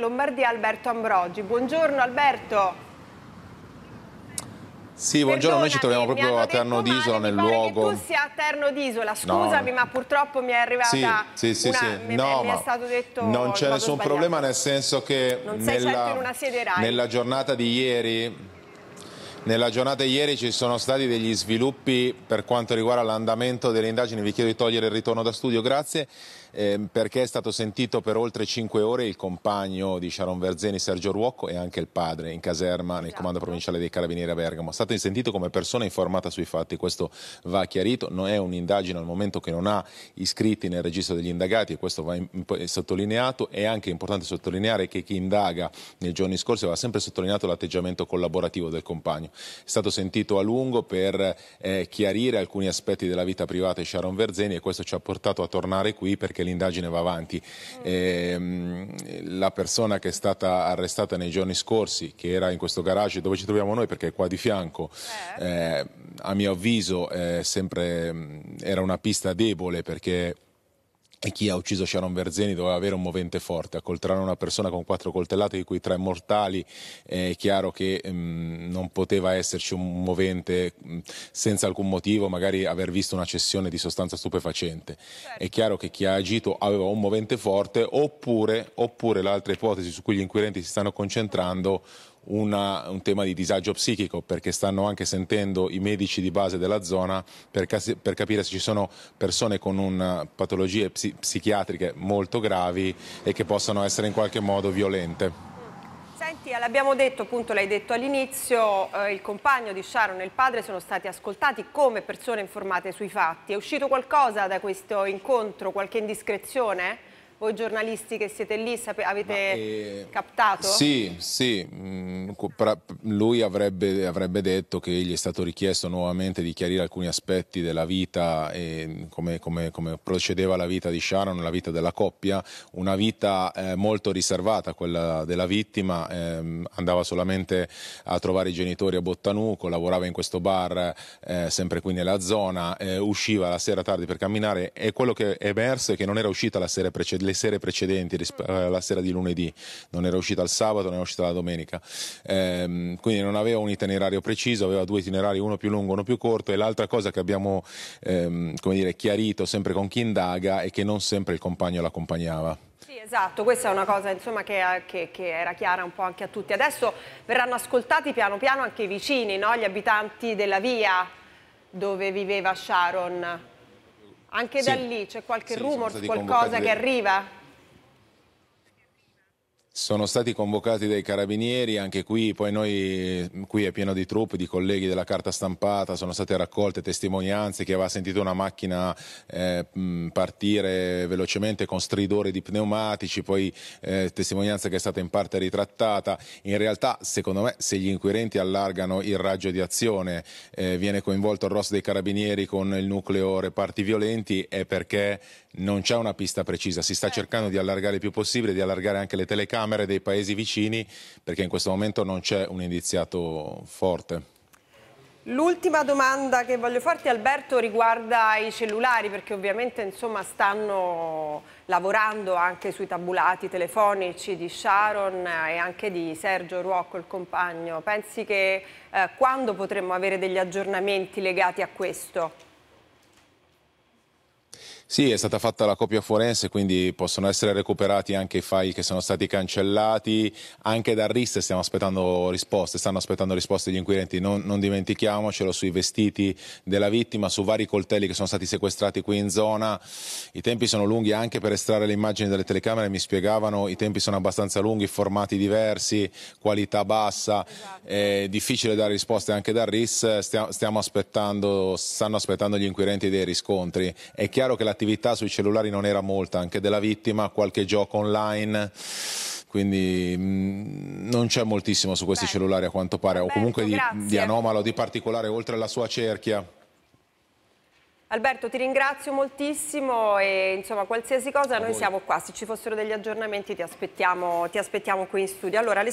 Lombardia Alberto Ambrogi. Buongiorno Alberto. Sì, buongiorno, noi ci troviamo proprio a Terno d'Isola nel luogo. Che tu sia a Terno d'Isola, scusami, no. ma purtroppo mi è arrivata sì, sì, sì, una, sì. no, mi è stato detto Non c'è nessun sbagliato. problema nel senso che non nella, certo nella, giornata di ieri nella giornata di ieri ci sono stati degli sviluppi per quanto riguarda l'andamento delle indagini, vi chiedo di togliere il ritorno da studio, grazie eh, perché è stato sentito per oltre 5 ore il compagno di Sharon Verzeni, Sergio Ruocco, e anche il padre in caserma nel esatto. comando provinciale dei Carabinieri a Bergamo. È stato sentito come persona informata sui fatti, questo va chiarito, non è un'indagine al momento che non ha iscritti nel registro degli indagati e questo va in, in, sottolineato. È anche importante sottolineare che chi indaga nei giorni scorsi aveva sempre sottolineato l'atteggiamento collaborativo del compagno. È stato sentito a lungo per eh, chiarire alcuni aspetti della vita privata di Sharon Verzeni e questo ci ha portato a tornare qui perché perché l'indagine va avanti. E, ehm, la persona che è stata arrestata nei giorni scorsi, che era in questo garage dove ci troviamo noi perché è qua di fianco, eh, eh a mio avviso eh, sempre, mm, era una pista debole perché e chi ha ucciso Sharon Verzeni doveva avere un movente forte, accoltrare una persona con quattro coltellate di cui tre mortali, è chiaro che mh, mm, non poteva esserci un movente mh, mm, senza alcun motivo, magari aver visto una cessione di sostanza stupefacente. È certo. chiaro che chi ha agito aveva un movente forte oppure, oppure l'altra ipotesi su cui gli inquirenti si stanno concentrando, una, un tema di disagio psichico perché stanno anche sentendo i medici di base della zona per, casi, per capire se ci sono persone con un, uh, patologie psi, psichiatriche molto gravi e che possono essere in qualche modo violente. Senti, eh, l'abbiamo detto, appunto l'hai detto all'inizio, eh, il compagno di Sharon e il padre sono stati ascoltati come persone informate sui fatti. È uscito qualcosa da questo incontro, qualche indiscrezione? voi giornalisti che siete lì sape, avete eh, captato? Sì, sì, mm, lui avrebbe, avrebbe, detto che gli è stato richiesto nuovamente di chiarire alcuni aspetti della vita e come, come, come procedeva la vita di Sharon, la vita della coppia, una vita eh, molto riservata, quella della vittima, eh, andava solamente a trovare i genitori a Bottanuco, lavorava in questo bar eh, sempre qui nella zona, eh, usciva la sera tardi per camminare e quello che è emerso è che non era uscita la sera precedente le sere precedenti eh, la sera di lunedì, non era uscita il sabato, non era uscita la domenica, ehm, quindi non aveva un itinerario preciso, aveva due itinerari, uno più lungo, uno più corto e l'altra cosa che abbiamo ehm, dire, chiarito sempre con chi indaga è che non sempre il compagno l'accompagnava. Sì, esatto, questa è una cosa insomma, che, eh, che, che, era chiara un po' anche a tutti. Adesso verranno ascoltati piano piano anche i vicini, no? gli abitanti della via dove viveva Sharon. Anche sì. da lì c'è qualche sì, rumor, qualcosa che arriva? Sono stati convocati dai carabinieri, anche qui, poi noi, qui è pieno di truppe, di colleghi della carta stampata, sono state raccolte testimonianze, che aveva sentito una macchina eh, mm, partire velocemente con stridore di pneumatici, poi eh, testimonianza che è stata in parte ritrattata. In realtà, secondo me, se gli inquirenti allargano il raggio di azione, eh, viene coinvolto il rosso dei carabinieri con il nucleo reparti violenti, è perché non c'è una pista precisa, si sta certo. cercando di allargare il più possibile, di allargare anche le telecamere Camere dei paesi vicini perché in questo momento non c'è un indiziato forte. L'ultima domanda che voglio farti Alberto riguarda i cellulari perché ovviamente insomma, stanno lavorando anche sui tabulati telefonici di Sharon e anche di Sergio Ruocco il compagno. Pensi che eh, quando potremmo avere degli aggiornamenti legati a questo? Sì, è stata fatta la copia forense, quindi possono essere recuperati anche i file che sono stati cancellati. Anche dal RIS stiamo aspettando risposte, stanno aspettando risposte gli inquirenti. Non, non, dimentichiamocelo sui vestiti della vittima, su vari coltelli che sono stati sequestrati qui in zona. I tempi sono lunghi anche per estrarre le immagini dalle telecamere, mi spiegavano, i tempi sono abbastanza lunghi, formati diversi, qualità bassa, esatto. è difficile dare risposte anche dal RIS. Stiamo, stiamo aspettando, stanno aspettando gli inquirenti dei riscontri. È chiaro che la l'attività sui cellulari non era molta, anche della vittima, qualche gioco online quindi mm, non c'è moltissimo su questi Beh. cellulari a quanto pare, Alberto, o comunque di, di, anomalo, di particolare, oltre alla sua cerchia. Alberto, ti ringrazio moltissimo e insomma qualsiasi cosa a noi voi. siamo qua, se ci fossero degli aggiornamenti ti aspettiamo, ti aspettiamo qui in studio. Allora,